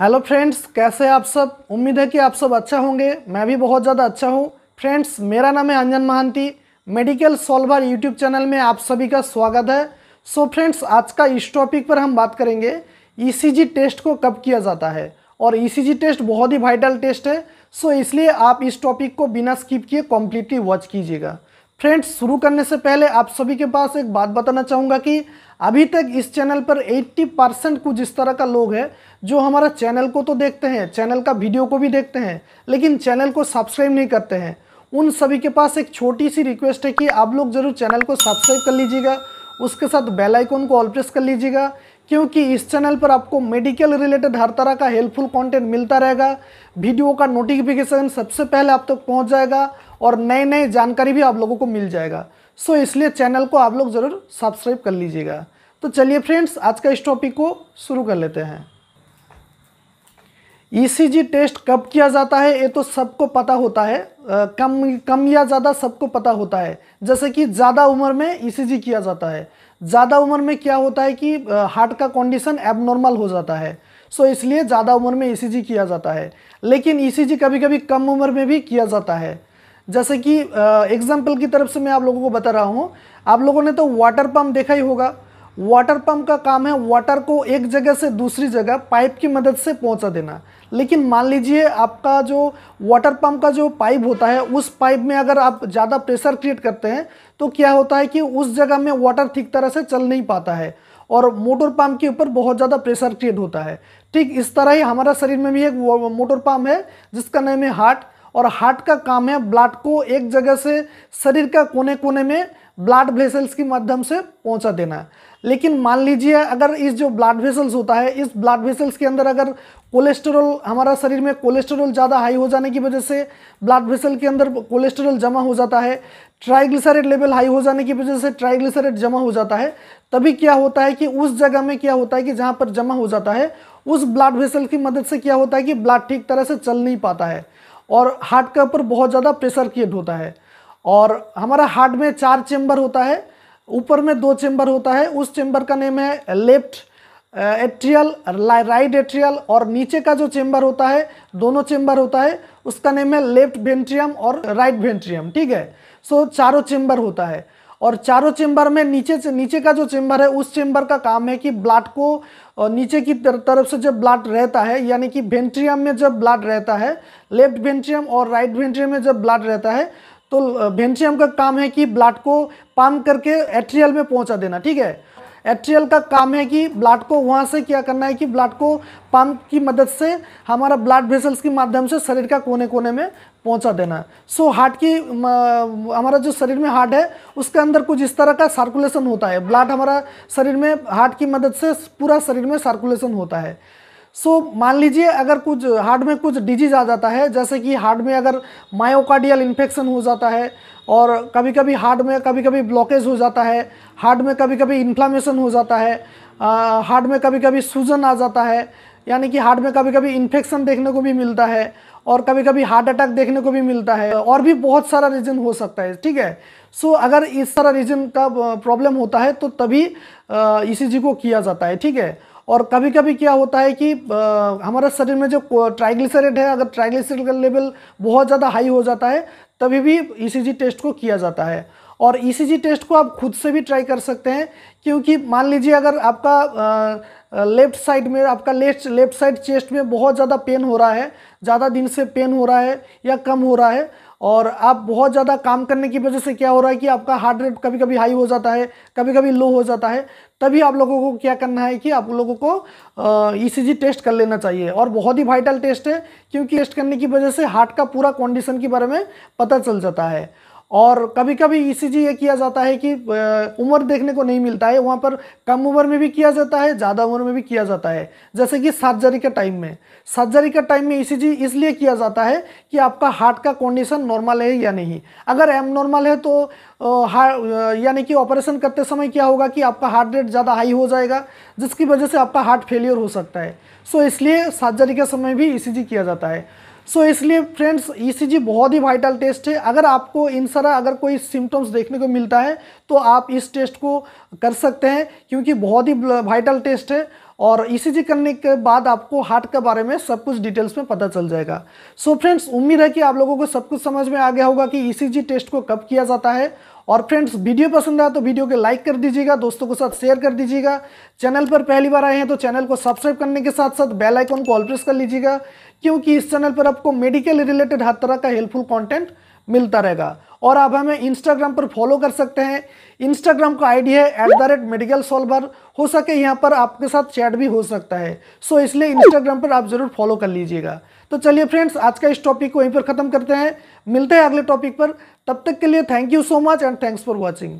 hello friends कैसे आप सब उम्मीद है कि आप सब अच्छा होंगे मैं भी बहुत ज़्यादा अच्छा हूँ फ्रेंड्स मेरा नाम है Anjan Mohanty medical solver YouTube channel में आप सभी का स्वागत है सो so फ्रेंड्स आज का इस टॉपिक पर हम बात करेंगे ईसीजी e टेस्ट को कब किया जाता है और ईसीजी e टेस्ट बहुत ही वाइटल टेस्ट है सो so इसलिए आप इस टॉपिक को बिना स्किप किए कॉम्प्लीटली वॉच कीजिएगा फ्रेंड्स शुरू करने से पहले आप सभी के पास एक बात बताना चाहूँगा कि अभी तक इस चैनल पर 80 परसेंट कुछ इस तरह का लोग है जो हमारा चैनल को तो देखते हैं चैनल का वीडियो को भी देखते हैं लेकिन चैनल को सब्सक्राइब नहीं करते हैं उन सभी के पास एक छोटी सी रिक्वेस्ट है कि आप लोग ज़रूर चैनल को सब्सक्राइब कर लीजिएगा उसके साथ बेल आइकॉन को ऑल प्रेस कर लीजिएगा क्योंकि इस चैनल पर आपको मेडिकल रिलेटेड हर तरह का हेल्पफुल कंटेंट मिलता रहेगा वीडियो का नोटिफिकेशन सबसे पहले आप तक तो पहुंच जाएगा और नए नए जानकारी भी आप लोगों को मिल जाएगा सो इसलिए चैनल को आप लोग ज़रूर सब्सक्राइब कर लीजिएगा तो चलिए फ्रेंड्स आज का इस टॉपिक को शुरू कर लेते हैं ईसीजी e टेस्ट कब किया जाता है ये तो सबको पता होता है आ, कम कम या ज़्यादा सबको पता होता है जैसे कि ज़्यादा उम्र में ईसीजी e किया जाता है ज़्यादा उम्र में क्या होता है कि हार्ट का कंडीशन एबनॉर्मल हो जाता है सो इसलिए ज़्यादा उम्र में ईसीजी e किया जाता है लेकिन ईसीजी कभी कभी कम उम्र में भी किया जाता है जैसे कि एग्जाम्पल की तरफ से मैं आप लोगों को बता रहा हूँ आप लोगों ने तो वाटर पम्प देखा ही होगा वाटर पम्प का काम है वाटर को एक जगह से दूसरी जगह पाइप की मदद से पहुंचा देना लेकिन मान लीजिए आपका जो वाटर पम्प का जो पाइप होता है उस पाइप में अगर आप ज़्यादा प्रेशर क्रिएट करते हैं तो क्या होता है कि उस जगह में वाटर ठीक तरह से चल नहीं पाता है और मोटर पम्प के ऊपर बहुत ज़्यादा प्रेशर क्रिएट होता है ठीक इस तरह ही हमारा शरीर में भी एक मोटर पम्प है जिसका नाम है हार्ट और हार्ट का काम है ब्लड को एक जगह से शरीर का कोने कोने में ब्लड वेसल्स के माध्यम से पहुंचा देना लेकिन मान लीजिए अगर इस जो ब्लड वेसल्स होता है इस ब्लड वेसल्स के अंदर अगर कोलेस्ट्रॉल हमारा शरीर में कोलेस्ट्रॉल ज़्यादा हाई हो जाने की वजह से ब्लड वेसल के अंदर कोलेस्ट्रॉल जमा हो जाता है ट्राइग्लिसराइड लेवल हाई हो जाने की वजह से ट्राइग्लिसराइड जमा हो जाता है तभी क्या होता है कि उस जगह में क्या होता है कि जहाँ पर जमा हो जाता है उस ब्लड वेसल की मदद से क्या होता है कि ब्लड ठीक तरह से चल नहीं पाता है और हार्ट के ऊपर बहुत ज़्यादा प्रेशर क्रिएट होता है और हमारा हार्ट में चार चेंबर होता है ऊपर में दो चेंबर होता है उस चेंबर का नेम है लेफ्ट एट्रियल राइट एट्रियल और नीचे का जो चेंबर होता है दोनों चेंबर होता है उसका नेम है लेफ्ट वेंट्रियम और राइट वेंट्रियम ठीक है सो चारों चेंबर होता है और चारों चेंबर में नीचे नीचे का जो चेंबर है उस चेंबर का काम है कि ब्लड को नीचे की तरफ से जब ब्लड रहता है यानी कि वेंट्रियम में जब ब्लड रहता है लेफ्ट वेंट्रियम और राइट वेंट्रियम में जब ब्लड रहता है तो वेंट्रियम का काम है कि ब्लड को पाम करके एट्रियल में पहुंचा देना ठीक है एट्रियल का काम है कि ब्लड को वहाँ से क्या करना है कि ब्लड को पंप की मदद से हमारा ब्लड वेसल्स के माध्यम से शरीर का कोने कोने में पहुँचा देना सो so, हार्ट की हमारा जो शरीर में हार्ट है उसके अंदर कुछ इस तरह का सर्कुलेशन होता है ब्लड हमारा शरीर में हार्ट की मदद से पूरा शरीर में सर्कुलेशन होता है सो so, मान लीजिए अगर कुछ हार्ट में कुछ डिजीज आ जाता है जैसे कि हार्ट में अगर मायोकार्डियल इन्फेक्शन हो जाता है और कभी कभी हार्ट में कभी कभी ब्लॉकेज हो जाता है हार्ट में कभी कभी इन्फ्लामेशन हो जाता है हार्ट में कभी कभी सूजन आ जाता है यानी कि हार्ट में कभी कभी इन्फेक्शन देखने को भी मिलता है और कभी कभी हार्ट अटैक देखने को भी मिलता है और भी बहुत सारा रीज़न हो सकता है ठीक है सो so, अगर इस सारा रीज़न का प्रॉब्लम होता है तो तभी ई को किया जाता है ठीक है और कभी कभी क्या होता है कि आ, हमारा शरीर में जो ट्राइग्लिसराइड है अगर ट्राइग्लिसराइड का लेवल बहुत ज़्यादा हाई हो जाता है तभी भी ई e टेस्ट को किया जाता है और ई e टेस्ट को आप खुद से भी ट्राई कर सकते हैं क्योंकि मान लीजिए अगर आपका आ, लेफ्ट साइड में आपका लेफ्ट लेफ्ट साइड चेस्ट में बहुत ज़्यादा पेन हो रहा है ज़्यादा दिन से पेन हो रहा है या कम हो रहा है और आप बहुत ज़्यादा काम करने की वजह से क्या हो रहा है कि आपका हार्ट रेट कभी कभी हाई हो जाता है कभी कभी लो हो जाता है तभी आप लोगों को क्या करना है कि आप लोगों को ईसीजी टेस्ट e कर लेना चाहिए और बहुत ही वाइटल टेस्ट है क्योंकि टेस्ट करने की वजह से हार्ट का पूरा कंडीशन के बारे में पता चल जाता है और कभी कभी ईसीजी ये किया जाता है कि उम्र देखने को नहीं मिलता है वहाँ पर कम उम्र में भी किया जाता है ज़्यादा उम्र में भी किया जाता है जैसे कि सर्जरी के टाइम में सर्जरी के टाइम में ईसीजी इसलिए किया जाता है कि आपका हार्ट का कंडीशन नॉर्मल है या नहीं अगर एम नॉर्मल है तो यानी कि ऑपरेशन करते समय क्या होगा कि आपका हार्ट रेट ज़्यादा हाई हो जाएगा जिसकी वजह से आपका हार्ट फेलियर हो सकता है सो इसलिए सर्जरी के समय भी ई किया जाता है सो so, इसलिए फ्रेंड्स ईसीजी e बहुत ही वाइटल टेस्ट है अगर आपको इन सारा अगर कोई सिम्टम्स देखने को मिलता है तो आप इस टेस्ट को कर सकते हैं क्योंकि बहुत ही वाइटल टेस्ट है और ईसीजी e करने के बाद आपको हार्ट के बारे में सब कुछ डिटेल्स में पता चल जाएगा सो फ्रेंड्स उम्मीद है कि आप लोगों को सब कुछ समझ में आ गया होगा कि ईसीजी e टेस्ट को कब किया जाता है और फ्रेंड्स वीडियो पसंद आया तो वीडियो को लाइक कर दीजिएगा दोस्तों के साथ शेयर कर दीजिएगा चैनल पर पहली बार आए हैं तो चैनल को सब्सक्राइब करने के साथ साथ बेल आइकॉन को ऑल प्रेस कर लीजिएगा क्योंकि इस चैनल पर आपको मेडिकल रिलेटेड हर तरह का हेल्पफुल कॉन्टेंट मिलता रहेगा और आप हमें इंस्टाग्राम पर फॉलो कर सकते हैं इंस्टाग्राम का आईडी है at the rate medical solver हो सके यहाँ पर आपके साथ चैट भी हो सकता है सो इसलिए इंस्टाग्राम पर आप ज़रूर फॉलो कर लीजिएगा तो चलिए फ्रेंड्स आज का इस टॉपिक को यहीं पर ख़त्म करते हैं मिलते हैं अगले टॉपिक पर तब तक के लिए thank you so much and thanks for watching